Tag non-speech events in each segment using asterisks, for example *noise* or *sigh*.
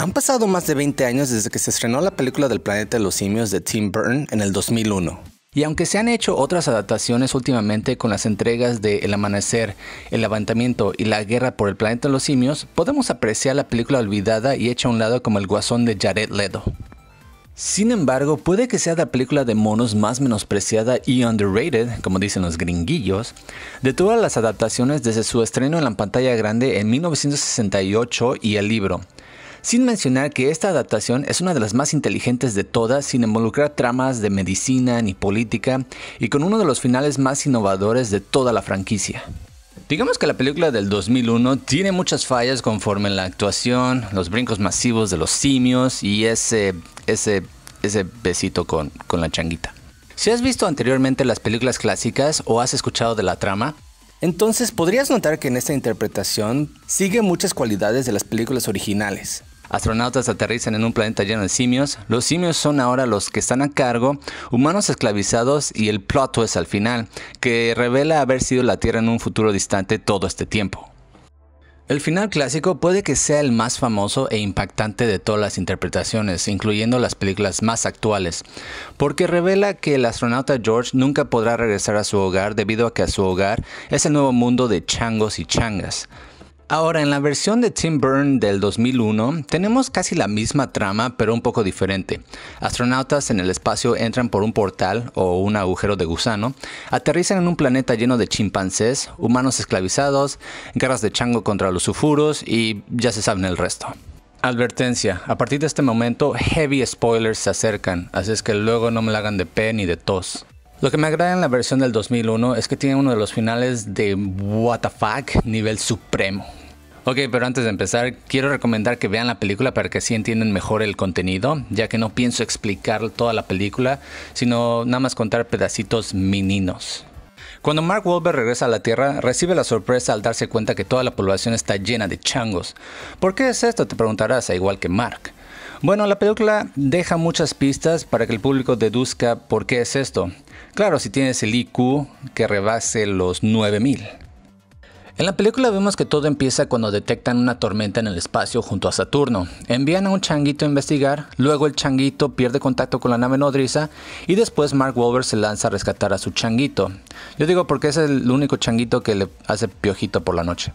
Han pasado más de 20 años desde que se estrenó la película del planeta de los simios de Tim Burton en el 2001. Y aunque se han hecho otras adaptaciones últimamente con las entregas de El Amanecer, El Levantamiento y La Guerra por el Planeta de los Simios, podemos apreciar la película olvidada y hecha a un lado como El Guasón de Jared Leto. Sin embargo, puede que sea la película de monos más menospreciada y underrated, como dicen los gringuillos, de todas las adaptaciones desde su estreno en la pantalla grande en 1968 y el libro, sin mencionar que esta adaptación es una de las más inteligentes de todas sin involucrar tramas de medicina ni política y con uno de los finales más innovadores de toda la franquicia. Digamos que la película del 2001 tiene muchas fallas conforme la actuación, los brincos masivos de los simios y ese, ese, ese besito con, con la changuita. Si has visto anteriormente las películas clásicas o has escuchado de la trama, entonces podrías notar que en esta interpretación sigue muchas cualidades de las películas originales, Astronautas aterrizan en un planeta lleno de simios. Los simios son ahora los que están a cargo, humanos esclavizados y el plot es al final, que revela haber sido la Tierra en un futuro distante todo este tiempo. El final clásico puede que sea el más famoso e impactante de todas las interpretaciones, incluyendo las películas más actuales, porque revela que el astronauta George nunca podrá regresar a su hogar debido a que a su hogar es el nuevo mundo de changos y changas. Ahora, en la versión de Tim Burton del 2001, tenemos casi la misma trama, pero un poco diferente. Astronautas en el espacio entran por un portal o un agujero de gusano, aterrizan en un planeta lleno de chimpancés, humanos esclavizados, guerras de chango contra los sufuros y ya se saben el resto. Advertencia, a partir de este momento heavy spoilers se acercan, así es que luego no me la hagan de pe ni de tos. Lo que me agrada en la versión del 2001 es que tiene uno de los finales de WTF nivel supremo. Ok, pero antes de empezar, quiero recomendar que vean la película para que así entiendan mejor el contenido, ya que no pienso explicar toda la película, sino nada más contar pedacitos mininos. Cuando Mark Wolver regresa a la Tierra, recibe la sorpresa al darse cuenta que toda la población está llena de changos. ¿Por qué es esto? Te preguntarás, igual que Mark. Bueno, la película deja muchas pistas para que el público deduzca por qué es esto. Claro, si tienes el IQ que rebase los 9000. En la película vemos que todo empieza cuando detectan una tormenta en el espacio junto a Saturno. Envían a un changuito a investigar, luego el changuito pierde contacto con la nave nodriza y después Mark Wahlberg se lanza a rescatar a su changuito. Yo digo porque es el único changuito que le hace piojito por la noche.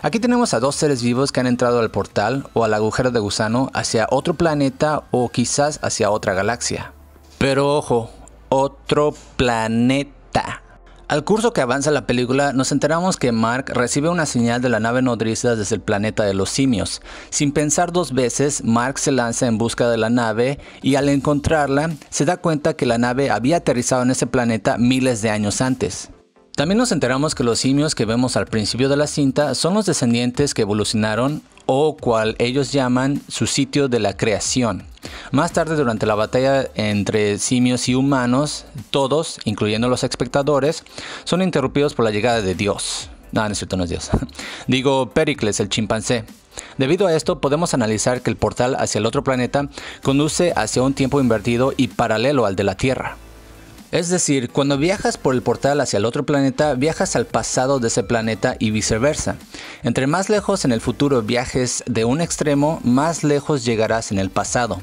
Aquí tenemos a dos seres vivos que han entrado al portal o al agujero de gusano hacia otro planeta o quizás hacia otra galaxia. Pero ojo, otro planeta. Al curso que avanza la película, nos enteramos que Mark recibe una señal de la nave nodriza desde el planeta de los simios. Sin pensar dos veces, Mark se lanza en busca de la nave y al encontrarla, se da cuenta que la nave había aterrizado en ese planeta miles de años antes. También nos enteramos que los simios que vemos al principio de la cinta son los descendientes que evolucionaron o cual ellos llaman su sitio de la creación. Más tarde, durante la batalla entre simios y humanos, todos, incluyendo los espectadores, son interrumpidos por la llegada de Dios. Ah, no, es no es Dios. *laughs* Digo Pericles, el chimpancé. Debido a esto, podemos analizar que el portal hacia el otro planeta conduce hacia un tiempo invertido y paralelo al de la Tierra. Es decir, cuando viajas por el portal hacia el otro planeta, viajas al pasado de ese planeta y viceversa. Entre más lejos en el futuro viajes de un extremo, más lejos llegarás en el pasado.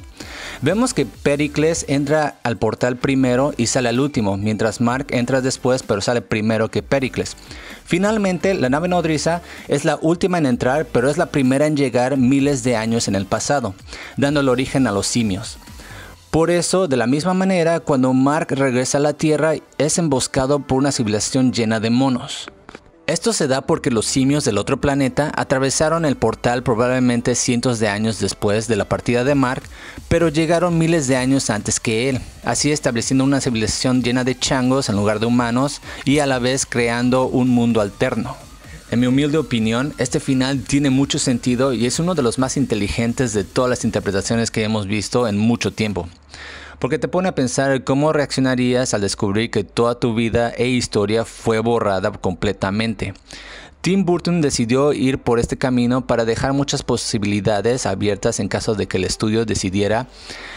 Vemos que Pericles entra al portal primero y sale al último, mientras Mark entra después pero sale primero que Pericles. Finalmente, la nave nodriza es la última en entrar pero es la primera en llegar miles de años en el pasado, el origen a los simios. Por eso, de la misma manera, cuando Mark regresa a la Tierra, es emboscado por una civilización llena de monos. Esto se da porque los simios del otro planeta atravesaron el portal probablemente cientos de años después de la partida de Mark, pero llegaron miles de años antes que él, así estableciendo una civilización llena de changos en lugar de humanos y a la vez creando un mundo alterno. En mi humilde opinión, este final tiene mucho sentido y es uno de los más inteligentes de todas las interpretaciones que hemos visto en mucho tiempo. Porque te pone a pensar cómo reaccionarías al descubrir que toda tu vida e historia fue borrada completamente. Tim Burton decidió ir por este camino para dejar muchas posibilidades abiertas en caso de que el estudio decidiera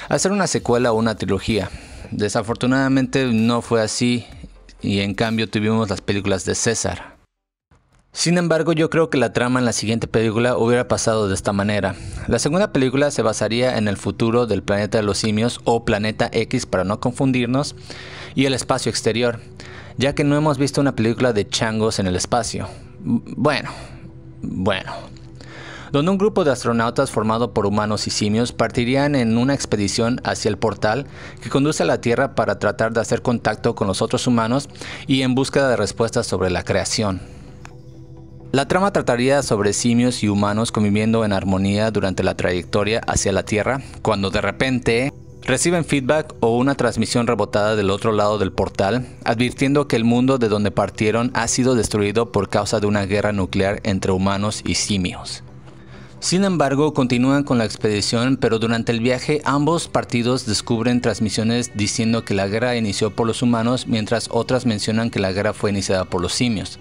hacer una secuela o una trilogía. Desafortunadamente no fue así y en cambio tuvimos las películas de César, sin embargo, yo creo que la trama en la siguiente película hubiera pasado de esta manera. La segunda película se basaría en el futuro del planeta de los simios o planeta X para no confundirnos y el espacio exterior, ya que no hemos visto una película de changos en el espacio. Bueno, bueno. Donde un grupo de astronautas formado por humanos y simios partirían en una expedición hacia el portal que conduce a la Tierra para tratar de hacer contacto con los otros humanos y en búsqueda de respuestas sobre la creación. La trama trataría sobre simios y humanos conviviendo en armonía durante la trayectoria hacia la Tierra, cuando de repente reciben feedback o una transmisión rebotada del otro lado del portal, advirtiendo que el mundo de donde partieron ha sido destruido por causa de una guerra nuclear entre humanos y simios. Sin embargo, continúan con la expedición, pero durante el viaje ambos partidos descubren transmisiones diciendo que la guerra inició por los humanos, mientras otras mencionan que la guerra fue iniciada por los simios.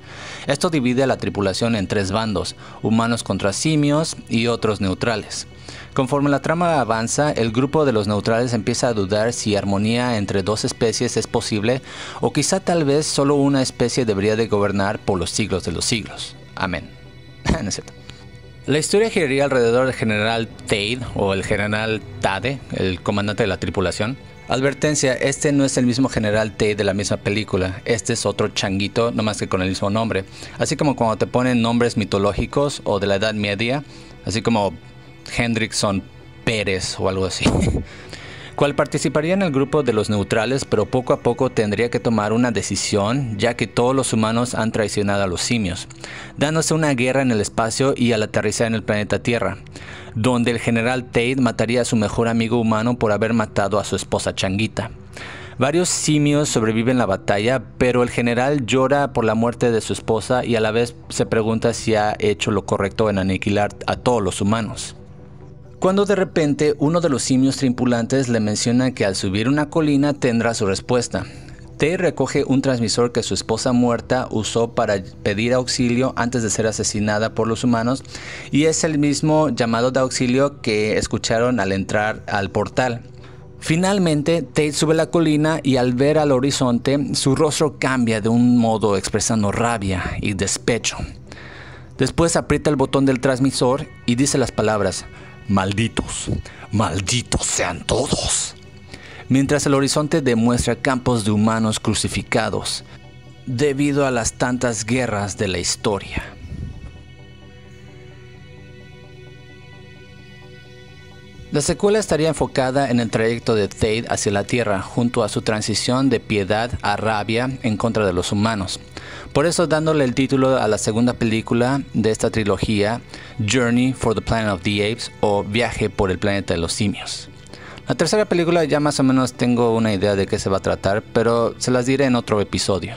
Esto divide a la tripulación en tres bandos, humanos contra simios y otros neutrales. Conforme la trama avanza, el grupo de los neutrales empieza a dudar si armonía entre dos especies es posible o quizá tal vez solo una especie debería de gobernar por los siglos de los siglos. Amén. *laughs* La historia giraría alrededor del general Tade o el general Tade, el comandante de la tripulación. Advertencia, este no es el mismo general Tade de la misma película, este es otro changuito, no más que con el mismo nombre. Así como cuando te ponen nombres mitológicos o de la Edad Media, así como Hendrickson Pérez o algo así. *laughs* cual participaría en el grupo de los neutrales, pero poco a poco tendría que tomar una decisión, ya que todos los humanos han traicionado a los simios, dándose una guerra en el espacio y al aterrizar en el planeta Tierra, donde el general Tate mataría a su mejor amigo humano por haber matado a su esposa Changuita. Varios simios sobreviven la batalla, pero el general llora por la muerte de su esposa y a la vez se pregunta si ha hecho lo correcto en aniquilar a todos los humanos cuando de repente uno de los simios tripulantes le menciona que al subir una colina tendrá su respuesta. Tate recoge un transmisor que su esposa muerta usó para pedir auxilio antes de ser asesinada por los humanos y es el mismo llamado de auxilio que escucharon al entrar al portal. Finalmente, Tate sube la colina y al ver al horizonte, su rostro cambia de un modo expresando rabia y despecho. Después aprieta el botón del transmisor y dice las palabras, Malditos, malditos sean todos. Mientras el horizonte demuestra campos de humanos crucificados debido a las tantas guerras de la historia. La secuela estaría enfocada en el trayecto de Thade hacia la Tierra, junto a su transición de piedad a rabia en contra de los humanos. Por eso dándole el título a la segunda película de esta trilogía, Journey for the Planet of the Apes o Viaje por el Planeta de los Simios. La tercera película ya más o menos tengo una idea de qué se va a tratar, pero se las diré en otro episodio.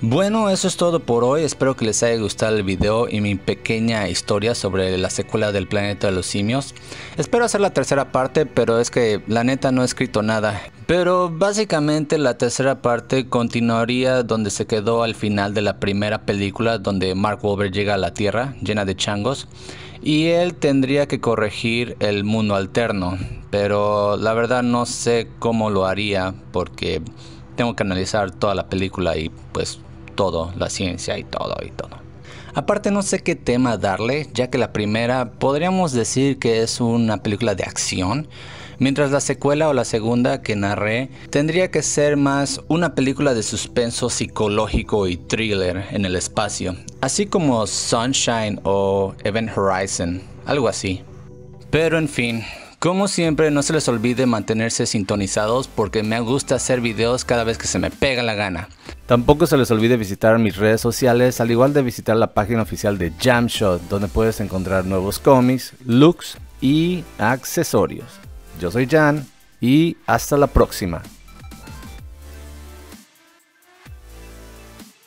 Bueno, eso es todo por hoy. Espero que les haya gustado el video y mi pequeña historia sobre la secuela del planeta de los simios. Espero hacer la tercera parte, pero es que la neta no he escrito nada. Pero básicamente la tercera parte continuaría donde se quedó al final de la primera película, donde Mark Wolver llega a la Tierra llena de changos y él tendría que corregir el mundo alterno. Pero la verdad no sé cómo lo haría porque tengo que analizar toda la película y pues todo, la ciencia y todo y todo. Aparte no sé qué tema darle, ya que la primera podríamos decir que es una película de acción, mientras la secuela o la segunda que narré tendría que ser más una película de suspenso psicológico y thriller en el espacio, así como Sunshine o Event Horizon, algo así. Pero en fin, como siempre, no se les olvide mantenerse sintonizados porque me gusta hacer videos cada vez que se me pega la gana. Tampoco se les olvide visitar mis redes sociales, al igual de visitar la página oficial de Jamshot, donde puedes encontrar nuevos cómics, looks y accesorios. Yo soy Jan y hasta la próxima.